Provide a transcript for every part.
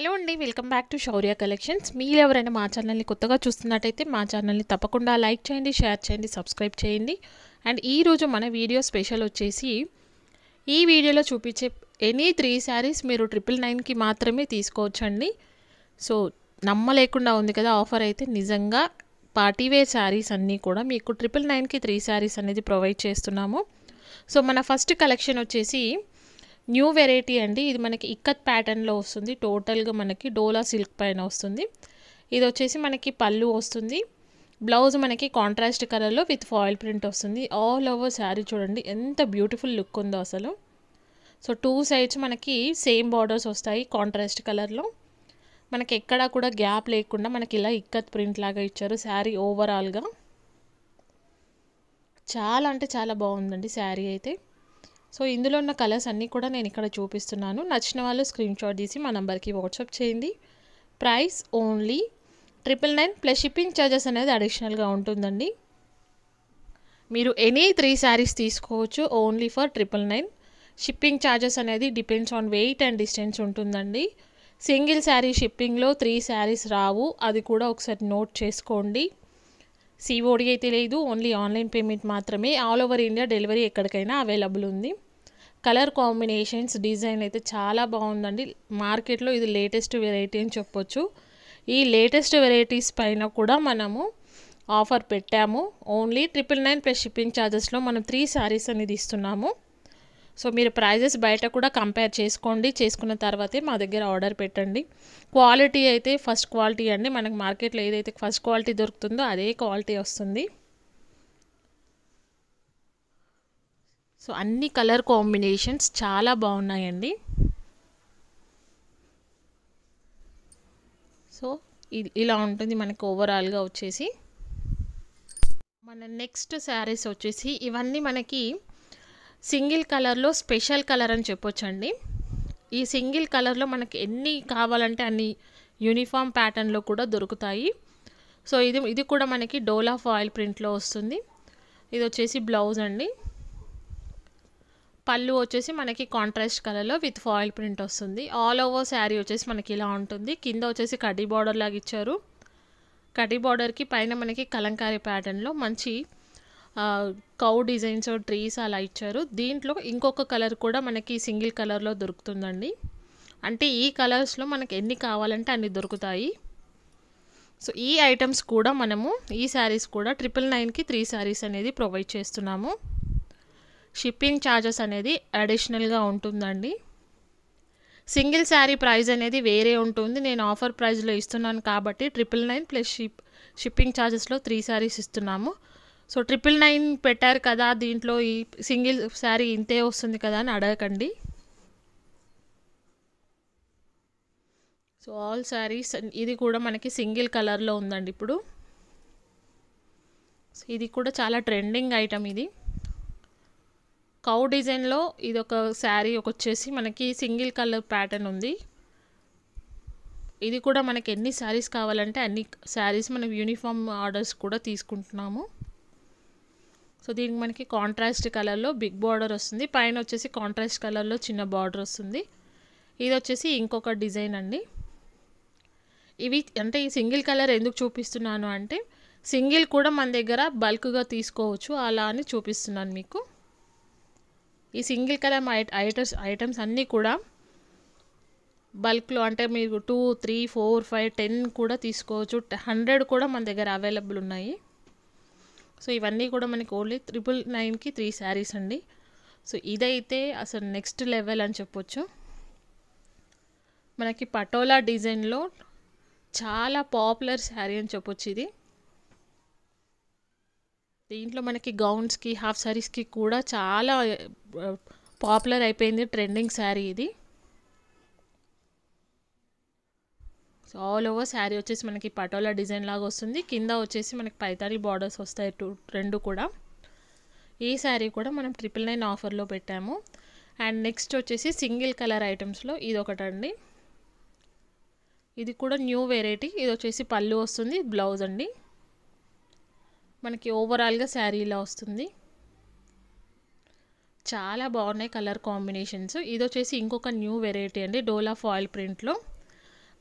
hello అండి welcome back to Shaurya collections మీరు ఎవరైనా మా ఛానల్ని కొత్తగా చూస్తున్నట్టయితే మా ఛానల్ని తప్పకుండా లైక్ చేయండి షేర్ చేయండి సబ్స్క్రైబ్ చేయండి అండ్ ఈరోజు మన వీడియో స్పెషల్ వచ్చేసి ఈ వీడియోలో చూపించే ఎనీ త్రీ శారీస్ మీరు ట్రిపుల్ నైన్కి మాత్రమే తీసుకోవచ్చండి సో నమ్మలేకుండా ఉంది కదా ఆఫర్ అయితే నిజంగా పార్టీవేర్ శారీస్ అన్నీ కూడా మీకు ట్రిపుల్ నైన్కి త్రీ శారీస్ అనేది ప్రొవైడ్ చేస్తున్నాము సో మన ఫస్ట్ కలెక్షన్ వచ్చేసి న్యూ వెరైటీ అండి ఇది మనకి ఇక్కత్ ప్యాటర్న్లో వస్తుంది టోటల్గా మనకి డోలా సిల్క్ పైన వస్తుంది ఇది వచ్చేసి మనకి పళ్ళు వస్తుంది బ్లౌజ్ మనకి కాంట్రాస్ట్ కలర్లో విత్ ఫాయిల్ ప్రింట్ వస్తుంది ఆల్ ఓవర్ శారీ చూడండి ఎంత బ్యూటిఫుల్ లుక్ ఉందో అసలు సో టూ సైడ్స్ మనకి సేమ్ బార్డర్స్ వస్తాయి కాంట్రాస్ట్ కలర్లో మనకి ఎక్కడా కూడా గ్యాప్ లేకుండా మనకి ఇలా ఇక్కత్ ప్రింట్ లాగా ఇచ్చారు శారీ ఓవరాల్గా చాలా అంటే చాలా బాగుందండి శారీ అయితే సో ఇందులో ఉన్న కలర్స్ అన్నీ కూడా నేను ఇక్కడ చూపిస్తున్నాను నచ్చిన వాళ్ళు స్క్రీన్ షాట్ తీసి మా నెంబర్కి వాట్సాప్ చేయండి price only triple nine plus shipping charges అనేది అడిషనల్గా ఉంటుందండి మీరు ఎనీ త్రీ శారీస్ తీసుకోవచ్చు only for triple nine shipping charges అనేది depends on weight and distance ఉంటుందండి సింగిల్ శారీ షిప్పింగ్లో త్రీ శారీస్ రావు అది కూడా ఒకసారి నోట్ చేసుకోండి సిఓడి అయితే లేదు ఓన్లీ ఆన్లైన్ పేమెంట్ మాత్రమే ఆల్ ఓవర్ ఇండియా డెలివరీ ఎక్కడికైనా అవైలబుల్ ఉంది కలర్ కాంబినేషన్స్ డిజైన్ అయితే చాలా బాగుందండి మార్కెట్లో ఇది లేటెస్ట్ వెరైటీ అని చెప్పొచ్చు ఈ లేటెస్ట్ వెరైటీస్ పైన కూడా మనము ఆఫర్ పెట్టాము only triple nine plus shipping ఛార్జెస్లో మనం త్రీ శారీస్ అనేది ఇస్తున్నాము సో మీరు ప్రైజెస్ బయట కూడా కంపేర్ చేసుకోండి చేసుకున్న తర్వాతే మా దగ్గర ఆర్డర్ పెట్టండి క్వాలిటీ అయితే ఫస్ట్ క్వాలిటీ అండి మనకు మార్కెట్లో ఏదైతే ఫస్ట్ క్వాలిటీ దొరుకుతుందో అదే క్వాలిటీ వస్తుంది సో అన్ని కలర్ కాంబినేషన్స్ చాలా బాగున్నాయండి సో ఇది ఇలా ఉంటుంది మనకు ఓవరాల్గా వచ్చేసి మన నెక్స్ట్ శారీస్ వచ్చేసి ఇవన్నీ మనకి సింగిల్ కలర్లో స్పెషల్ కలర్ అని చెప్పొచ్చండి ఈ సింగిల్ కలర్లో మనకి ఎన్ని కావాలంటే అన్ని యూనిఫామ్ ప్యాటర్న్లో కూడా దొరుకుతాయి సో ఇది ఇది కూడా మనకి డోలా ఫాయిల్ ప్రింట్లో వస్తుంది ఇది వచ్చేసి బ్లౌజ్ అండి పళ్ళు వచ్చేసి మనకి కాంట్రాస్ట్ కలర్లో విత్ ఫాయిల్ ప్రింట్ వస్తుంది ఆల్ ఓవర్ శారీ వచ్చేసి మనకి ఇలా ఉంటుంది కింద వచ్చేసి కడ్డీ బార్డర్ లాగా ఇచ్చారు కడ్డీ బార్డర్కి పైన మనకి కలంకారీ ప్యాటర్న్లో మంచి కౌ డిజైన్స్ ట్రీస్ అలా ఇచ్చారు దీంట్లో ఇంకొక కలర్ కూడా మనకి సింగిల్ కలర్లో దొరుకుతుందండి అంటే ఈ కలర్స్లో మనకి ఎన్ని కావాలంటే అన్ని దొరుకుతాయి సో ఈ ఐటమ్స్ కూడా మనము ఈ శారీస్ కూడా ట్రిపుల్ నైన్కి త్రీ శారీస్ అనేది ప్రొవైడ్ చేస్తున్నాము షిప్పింగ్ ఛార్జెస్ అనేది అడిషనల్గా ఉంటుందండి సింగిల్ శారీ ప్రైస్ అనేది వేరే ఉంటుంది నేను ఆఫర్ ప్రైస్లో ఇస్తున్నాను కాబట్టి triple nine plus ship shipping ఛార్జెస్లో త్రీ శారీస్ ఇస్తున్నాము సో ట్రిపుల్ నైన్ పెట్టారు కదా దీంట్లో ఈ సింగిల్ శారీ ఇంతే వస్తుంది కదా అని అడగకండి సో ఆల్ శారీస్ ఇది కూడా మనకి సింగిల్ కలర్లో ఉందండి ఇప్పుడు ఇది కూడా చాలా ట్రెండింగ్ ఐటమ్ ఇది కౌ డిజైన్లో ఇది ఒక శారీ ఒక వచ్చేసి మనకి సింగిల్ కలర్ ప్యాటర్న్ ఉంది ఇది కూడా మనకి ఎన్ని శారీస్ కావాలంటే అన్ని శారీస్ మనం యూనిఫామ్ ఆర్డర్స్ కూడా తీసుకుంటున్నాము సో దీనికి మనకి కాంట్రాస్ట్ కలర్లో బిగ్ బార్డర్ వస్తుంది పైన వచ్చేసి కాంట్రాస్ట్ కలర్లో చిన్న బార్డర్ వస్తుంది ఇది వచ్చేసి ఇంకొక డిజైన్ అండి ఇవి అంటే ఈ సింగిల్ కలర్ ఎందుకు చూపిస్తున్నాను అంటే సింగిల్ కూడా మన దగ్గర బల్క్గా తీసుకోవచ్చు అలా అని చూపిస్తున్నాను మీకు ఈ సింగిల్ కలర్ ఐటమ్స్ ఐటమ్స్ అన్నీ కూడా బల్క్లో అంటే మీరు two three four five ten కూడా తీసుకోవచ్చు హండ్రెడ్ కూడా మన దగ్గర అవైలబుల్ ఉన్నాయి సో ఇవన్నీ కూడా మనకి ఓన్లీ త్రిపుల్ నైన్కి త్రీ శారీస్ అండి సో ఇదైతే అసలు నెక్స్ట్ లెవెల్ అని చెప్పొచ్చు మనకి పటోలా డిజైన్లో చాలా పాపులర్ శారీ అని చెప్పొచ్చు ఇది దీంట్లో మనకి గౌన్స్కి హాఫ్ శారీస్కి కూడా చాలా పాపులర్ అయిపోయింది ట్రెండింగ్ శారీ ఇది సో ఆల్ ఓవర్ శారీ వచ్చేసి మనకి పటోలా డిజైన్ లాగా వస్తుంది కింద వచ్చేసి మనకి పైతాళి బార్డర్స్ వస్తాయి టూ రెండు కూడా ఈ శారీ కూడా మనం ట్రిపుల్ నైన్ ఆఫర్లో పెట్టాము అండ్ నెక్స్ట్ వచ్చేసి సింగిల్ కలర్ ఐటమ్స్లో ఇది ఒకటండి ఇది కూడా న్యూ వెరైటీ ఇది వచ్చేసి పళ్ళు వస్తుంది బ్లౌజ్ అండి మనకి ఓవరాల్గా శారీ ఇలా వస్తుంది చాలా బాగున్నాయి కలర్ కాంబినేషన్స్ ఇది వచ్చేసి ఇంకొక న్యూ వెరైటీ అండి డోలా ఫాయిల్ ప్రింట్లో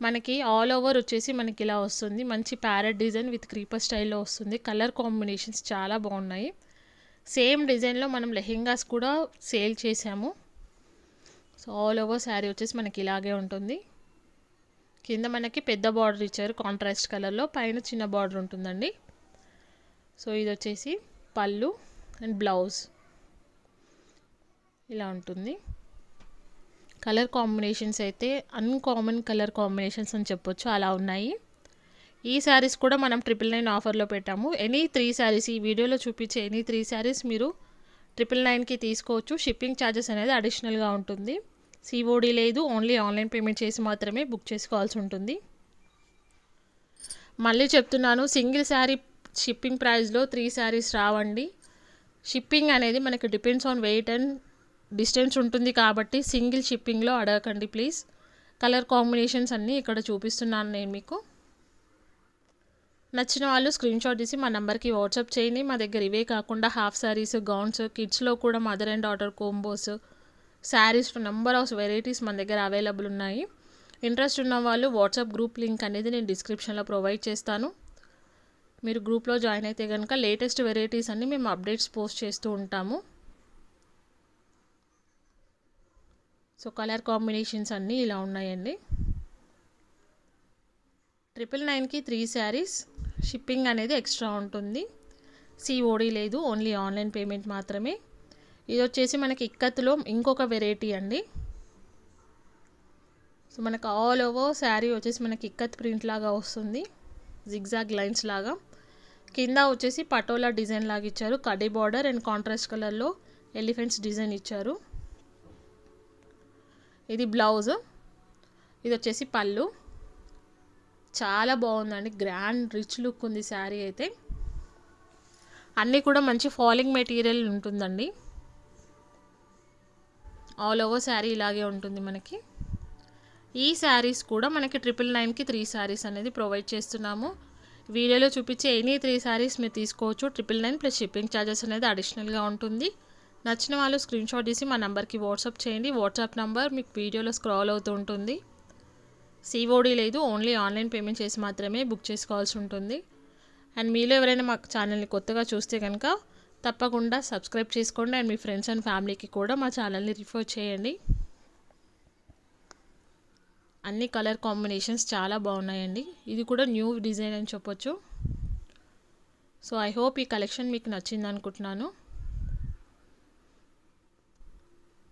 మనకి ఆల్ ఓవర్ వచ్చేసి మనకి ఇలా వస్తుంది మంచి ప్యారెట్ డిజైన్ విత్ క్రీపర్ స్టైల్లో వస్తుంది కలర్ కాంబినేషన్స్ చాలా బాగున్నాయి సేమ్ డిజైన్లో మనం లెహెంగాస్ కూడా సేల్ చేసాము సో ఆల్ ఓవర్ శారీ వచ్చేసి మనకి ఇలాగే ఉంటుంది కింద మనకి పెద్ద బార్డర్ ఇచ్చారు కాంట్రాస్ట్ కలర్లో పైన చిన్న బార్డర్ ఉంటుందండి సో ఇది వచ్చేసి పళ్ళు అండ్ బ్లౌజ్ ఇలా ఉంటుంది కలర్ కాంబినేషన్స్ అయితే అన్కామన్ కలర్ కాంబినేషన్స్ అని చెప్పొచ్చు అలా ఉన్నాయి ఈ శారీస్ కూడా మనం ట్రిపుల్ నైన్ ఆఫర్లో పెట్టాము ఎనీ త్రీ శారీస్ ఈ వీడియోలో చూపించే ఎనీ త్రీ శారీస్ మీరు ట్రిపుల్ నైన్కి తీసుకోవచ్చు షిప్పింగ్ ఛార్జెస్ అనేది అడిషనల్గా ఉంటుంది సిఓడి లేదు ఓన్లీ ఆన్లైన్ పేమెంట్ చేసి మాత్రమే బుక్ చేసుకోవాల్సి ఉంటుంది మళ్ళీ చెప్తున్నాను సింగిల్ శారీ షిప్పింగ్ ప్రైస్లో త్రీ శారీస్ రావండి షిప్పింగ్ అనేది మనకి depends on weight and distance ఉంటుంది కాబట్టి సింగిల్ షిప్పింగ్లో అడగకండి ప్లీజ్ కలర్ కాంబినేషన్స్ అన్నీ ఇక్కడ చూపిస్తున్నాను నేను మీకు నచ్చిన వాళ్ళు స్క్రీన్షాట్ షాట్ తీసి మా నెంబర్కి వాట్సాప్ చేయండి మా దగ్గర ఇవే కాకుండా హాఫ్ శారీస్ గౌన్స్ కిడ్స్లో కూడా mother and daughter combos saris number of varieties మన దగ్గర అవైలబుల్ ఉన్నాయి ఇంట్రెస్ట్ ఉన్న వాళ్ళు వాట్సాప్ గ్రూప్ లింక్ అనేది నేను డిస్క్రిప్షన్లో ప్రొవైడ్ చేస్తాను మీరు గ్రూప్లో జాయిన్ అయితే కనుక లేటెస్ట్ వెరైటీస్ అన్నీ మేము అప్డేట్స్ పోస్ట్ చేస్తూ ఉంటాము సో కలర్ కాంబినేషన్స్ అన్నీ ఇలా ఉన్నాయండి ట్రిపుల్ నైన్కి త్రీ శారీస్ షిప్పింగ్ అనేది ఎక్స్ట్రా ఉంటుంది సిఓడి లేదు ఓన్లీ ఆన్లైన్ పేమెంట్ మాత్రమే ఇది వచ్చేసి మనకి ఇక్కత్లో ఇంకొక వెరైటీ అండి సో మనకు ఆల్ ఓవర్ శారీ వచ్చేసి మనకి ఇక్కత్ ప్రింట్ లాగా వస్తుంది జిగ్జాగ్ లైన్స్ లాగా కింద వచ్చేసి పటోలా డిజైన్ లాగా ఇచ్చారు కడి బార్డర్ అండ్ కాంట్రాస్ట్ కలర్లో ఎలిఫెంట్స్ డిజైన్ ఇచ్చారు ఇది బ్లౌజ్ ఇది వచ్చేసి పళ్ళు చాలా బాగుందండి గ్రాండ్ రిచ్ లుక్ ఉంది శారీ అయితే అన్నీ కూడా మంచి ఫాలింగ్ మెటీరియల్ ఉంటుందండి ఆల్ ఓవర్ శారీ ఇలాగే ఉంటుంది మనకి ఈ శారీస్ కూడా మనకి ట్రిపుల్ నైన్కి త్రీ శారీస్ అనేది ప్రొవైడ్ చేస్తున్నాము వీడియోలో చూపించే ఎనీ త్రీ శారీస్ మీరు తీసుకోవచ్చు triple nine plus shipping charges అనేది అడిషనల్గా ఉంటుంది నచ్చిన వాళ్ళు స్క్రీన్ షాట్ తీసి మా నెంబర్కి వాట్సాప్ చేయండి వాట్సాప్ నెంబర్ మీకు వీడియోలో స్క్రాల్ అవుతూ ఉంటుంది సిఓడి లేదు ఓన్లీ ఆన్లైన్ పేమెంట్ చేసి మాత్రమే బుక్ చేసుకోవాల్సి ఉంటుంది అండ్ మీలో ఎవరైనా మా ఛానల్ని కొత్తగా చూస్తే కనుక తప్పకుండా సబ్స్క్రైబ్ చేసుకోండి అండ్ మీ ఫ్రెండ్స్ అండ్ ఫ్యామిలీకి కూడా మా ఛానల్ని రిఫర్ చేయండి అన్ని కలర్ కాంబినేషన్స్ చాలా బాగున్నాయండి ఇది కూడా న్యూ డిజైన్ అని చెప్పొచ్చు సో ఐ హోప్ ఈ కలెక్షన్ మీకు నచ్చింది అనుకుంటున్నాను